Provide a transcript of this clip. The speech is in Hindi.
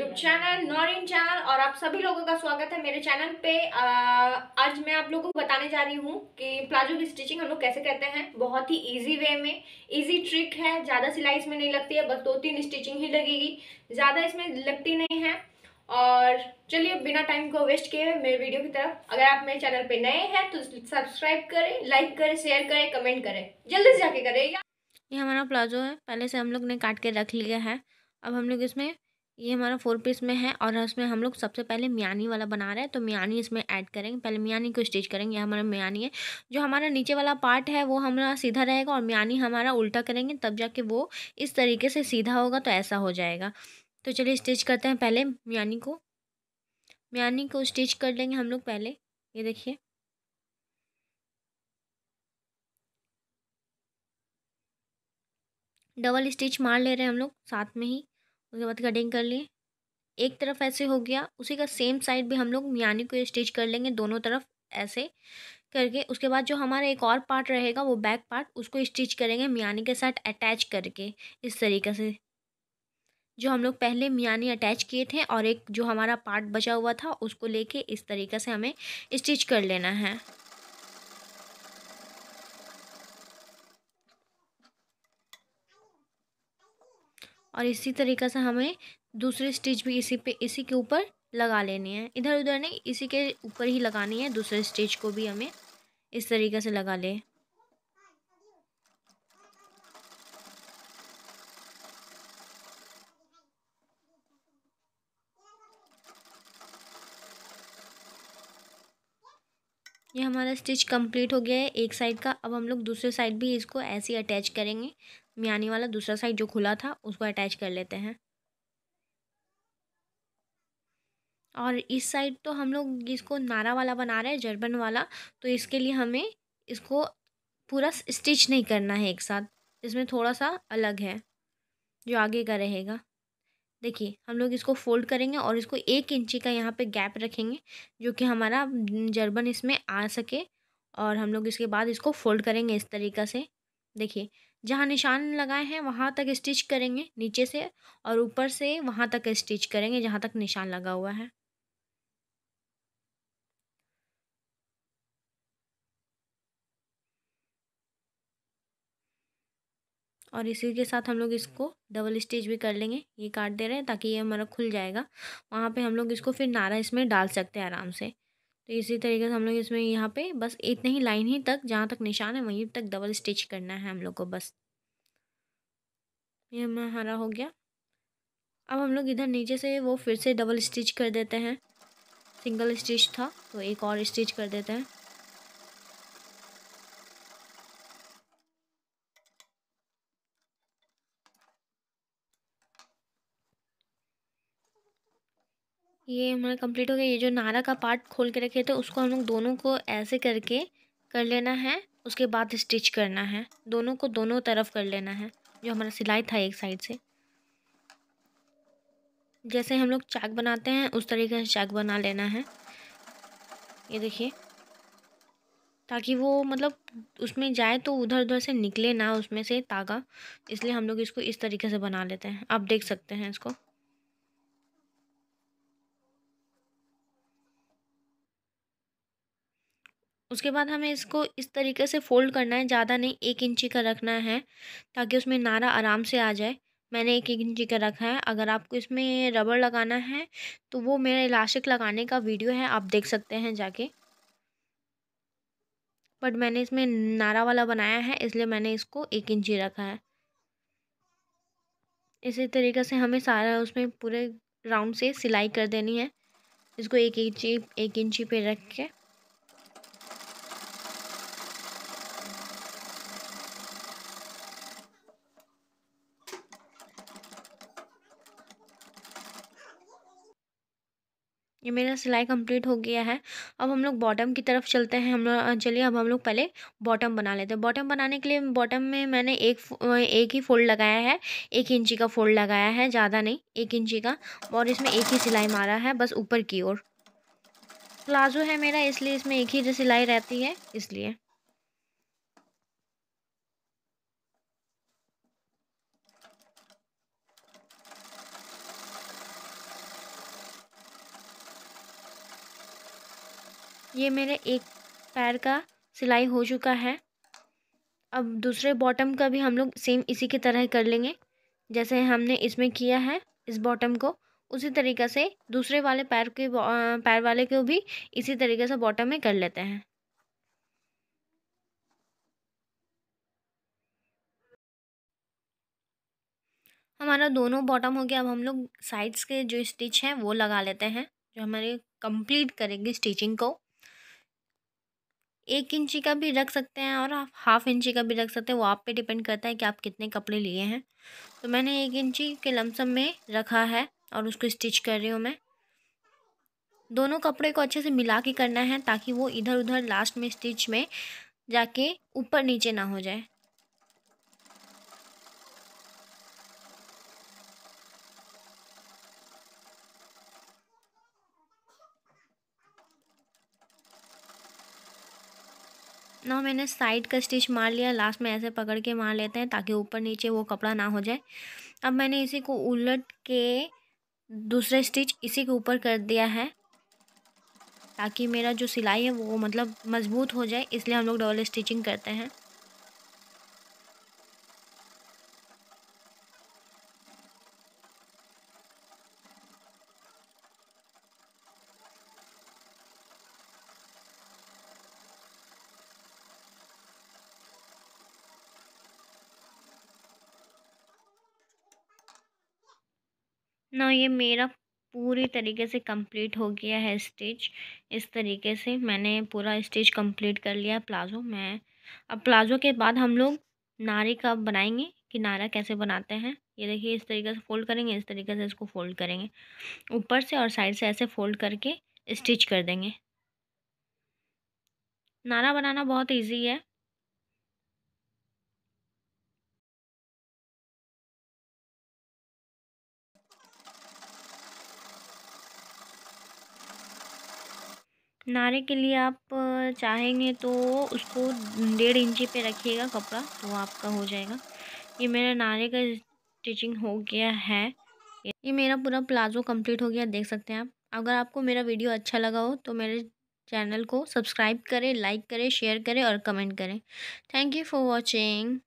यूट्यूब चैनल नॉरिन चैनल और आप सभी लोगों का स्वागत है मेरे चैनल पे आ, आज मैं आप लोगों को बताने जा रही हूँ कि प्लाजो की स्टिचिंग हम लोग कैसे करते हैं बहुत ही इजी वे में इजी ट्रिक है ज़्यादा सिलाई इसमें नहीं लगती है बस दो तीन स्टिचिंग ही लगेगी ज़्यादा इसमें लगती नहीं है और चलिए बिना टाइम को वेस्ट किए मेरे वीडियो की तरफ अगर आप मेरे चैनल पे नए हैं तो सब्सक्राइब करें लाइक करें शेयर करें कमेंट करें जल्दी से जाके करें ये हमारा प्लाजो है पहले से हम लोग ने काट के रख लिया है अब हम लोग इसमें ये हमारा फोर पीस में है और इसमें हम लोग सबसे पहले मियानी वाला बना रहे हैं तो मियानी इसमें ऐड करेंगे पहले मियानी को स्टिच करेंगे यह हमारा मियानी है जो हमारा नीचे वाला पार्ट है वो हमारा सीधा रहेगा और मियानी हमारा उल्टा करेंगे तब जाके वो इस तरीके से सीधा होगा तो ऐसा हो जाएगा तो चलिए स्टिच करते हैं पहले मियानी को मियानी को स्टिच कर लेंगे हम लोग पहले ये देखिए डबल स्टिच मार ले रहे हैं हम लोग साथ में ही उसके बाद कटिंग कर ली एक तरफ ऐसे हो गया उसी का सेम साइड भी हम लोग मियानी को स्टिच कर लेंगे दोनों तरफ ऐसे करके उसके बाद जो हमारा एक और पार्ट रहेगा वो बैक पार्ट उसको स्टिच करेंगे मियानी के साथ अटैच करके इस तरीके से जो हम लोग पहले मियानी अटैच किए थे और एक जो हमारा पार्ट बचा हुआ था उसको लेके इस तरीके से हमें स्टिच कर लेना है और इसी तरीक़े से हमें दूसरी स्टिच भी इसी पे इसी के ऊपर लगा लेनी है इधर उधर नहीं इसी के ऊपर ही लगानी है दूसरे स्टिच को भी हमें इस तरीक़े से लगा ले ये हमारा स्टिच कंप्लीट हो गया है एक साइड का अब हम लोग दूसरे साइड भी इसको ऐसे ही अटैच करेंगे मियानी वाला दूसरा साइड जो खुला था उसको अटैच कर लेते हैं और इस साइड तो हम लोग इसको नारा वाला बना रहे हैं जर्बन वाला तो इसके लिए हमें इसको पूरा स्टिच नहीं करना है एक साथ इसमें थोड़ा सा अलग है जो आगे का रहेगा देखिए हम लोग इसको फोल्ड करेंगे और इसको एक इंची का यहाँ पे गैप रखेंगे जो कि हमारा जर्बन इसमें आ सके और हम लोग इसके बाद इसको फोल्ड करेंगे इस तरीक़ा से देखिए जहाँ निशान लगाए हैं वहाँ तक स्टिच करेंगे नीचे से और ऊपर से वहाँ तक स्टिच करेंगे जहाँ तक निशान लगा हुआ है और इसी के साथ हम लोग इसको डबल स्टिच भी कर लेंगे ये काट दे रहे हैं ताकि ये हमारा खुल जाएगा वहाँ पे हम लोग इसको फिर नारा इसमें डाल सकते हैं आराम से तो इसी तरीके से हम लोग इसमें यहाँ पे बस इतने ही लाइन ही तक जहाँ तक निशान है वहीं तक डबल स्टिच करना है हम लोग को बस ये हमारा हो गया अब हम लोग इधर नीचे से वो फिर से डबल स्टिच कर देते हैं सिंगल स्टिच था तो एक और स्टिच कर देते हैं ये हमारा कंप्लीट हो गया ये जो नारा का पार्ट खोल के रखे थे उसको हम लोग दोनों को ऐसे करके कर लेना है उसके बाद स्टिच करना है दोनों को दोनों तरफ कर लेना है जो हमारा सिलाई था एक साइड से जैसे हम लोग चाक बनाते हैं उस तरीके से चाक बना लेना है ये देखिए ताकि वो मतलब उसमें जाए तो उधर उधर से निकले ना उसमें से तागा इसलिए हम लोग इसको इस तरीके से बना लेते हैं आप देख सकते हैं इसको उसके बाद हमें इसको इस तरीके से फ़ोल्ड करना है ज़्यादा नहीं एक इंची का रखना है ताकि उसमें नारा आराम से आ जाए मैंने एक एक इंची का रखा है अगर आपको इसमें रबड़ लगाना है तो वो मेरा इलास्टिक लगाने का वीडियो है आप देख सकते हैं जाके बट मैंने इसमें नारा वाला बनाया है इसलिए मैंने इसको एक इंची रखा है इसी तरीके से हमें सारा उसमें पूरे राउंड से सिलाई कर देनी है इसको एक इंची एक इंची पे रख के ये मेरा सिलाई कंप्लीट हो गया है अब हम लोग बॉटम की तरफ चलते हैं हम चलिए अब हम लोग पहले बॉटम बना लेते हैं बॉटम बनाने के लिए बॉटम में मैंने एक एक ही फोल्ड लगाया है एक इंची का फोल्ड लगाया है ज़्यादा नहीं एक इंची का और इसमें एक ही सिलाई मारा है बस ऊपर की ओर प्लाजो है मेरा इसलिए इसमें एक ही सिलाई रहती है इसलिए ये मेरे एक पैर का सिलाई हो चुका है अब दूसरे बॉटम का भी हम लोग सेम इसी की तरह कर लेंगे जैसे हमने इसमें किया है इस बॉटम को उसी तरीक़े से दूसरे वाले पैर के पैर वाले को भी इसी तरीके से बॉटम में कर लेते हैं हमारा दोनों बॉटम हो गया अब हम लोग साइड्स के जो स्टिच हैं वो लगा लेते हैं जो हमारे कंप्लीट करेंगे स्टिचिंग को एक इंची का भी रख सकते हैं और आप हाफ इंची का भी रख सकते हैं वो आप पे डिपेंड करता है कि आप कितने कपड़े लिए हैं तो मैंने एक इंची के लमसम में रखा है और उसको स्टिच कर रही हूँ मैं दोनों कपड़े को अच्छे से मिला के करना है ताकि वो इधर उधर लास्ट में स्टिच में जाके ऊपर नीचे ना हो जाए ना मैंने साइड का स्टिच मार लिया लास्ट में ऐसे पकड़ के मार लेते हैं ताकि ऊपर नीचे वो कपड़ा ना हो जाए अब मैंने इसी को उलट के दूसरे स्टिच इसी के ऊपर कर दिया है ताकि मेरा जो सिलाई है वो मतलब मज़बूत हो जाए इसलिए हम लोग डबल स्टिचिंग करते हैं ना ये मेरा पूरी तरीके से कंप्लीट हो गया है स्टिच इस तरीके से मैंने पूरा स्टिच कंप्लीट कर लिया प्लाज़ो मैं अब प्लाज़ो के बाद हम लोग नारे का बनाएंगे कि नारा कैसे बनाते हैं ये देखिए इस तरीके से फ़ोल्ड करेंगे इस तरीके से इसको फ़ोल्ड करेंगे ऊपर से और साइड से ऐसे फ़ोल्ड करके स्टिच कर देंगे नारा बनाना बहुत ईजी है नारे के लिए आप चाहेंगे तो उसको डेढ़ इंची पे रखिएगा कपड़ा तो आपका हो जाएगा ये मेरा नारे का स्टिचिंग हो गया है ये मेरा पूरा प्लाजो कंप्लीट हो गया देख सकते हैं आप अगर आपको मेरा वीडियो अच्छा लगा हो तो मेरे चैनल को सब्सक्राइब करें लाइक करें शेयर करें और कमेंट करें थैंक यू फॉर वॉचिंग